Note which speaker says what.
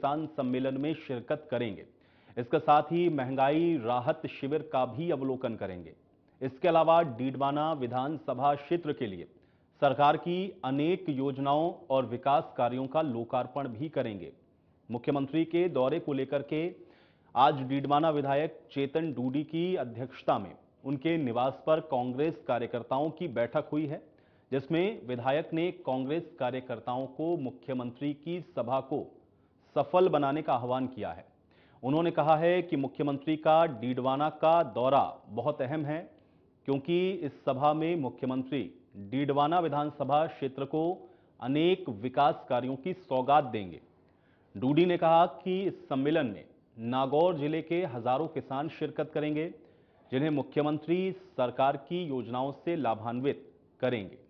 Speaker 1: किसान सम्मेलन में शिरकत करेंगे इसके साथ ही महंगाई राहत शिविर का भी अवलोकन करेंगे इसके अलावा डीडवाना विधानसभा क्षेत्र के लिए सरकार की अनेक योजनाओं और विकास कार्यों का लोकार्पण भी करेंगे मुख्यमंत्री के दौरे को लेकर के आज डीडवाना विधायक चेतन डूडी की अध्यक्षता में उनके निवास पर कांग्रेस कार्यकर्ताओं की बैठक हुई है जिसमें विधायक ने कांग्रेस कार्यकर्ताओं को मुख्यमंत्री की सभा को सफल बनाने का आह्वान किया है उन्होंने कहा है कि मुख्यमंत्री का डीडवाना का दौरा बहुत अहम है क्योंकि इस सभा में मुख्यमंत्री डीडवाना विधानसभा क्षेत्र को अनेक विकास कार्यों की सौगात देंगे डूडी ने कहा कि इस सम्मेलन में नागौर जिले के हजारों किसान शिरकत करेंगे जिन्हें मुख्यमंत्री सरकार की योजनाओं से लाभान्वित करेंगे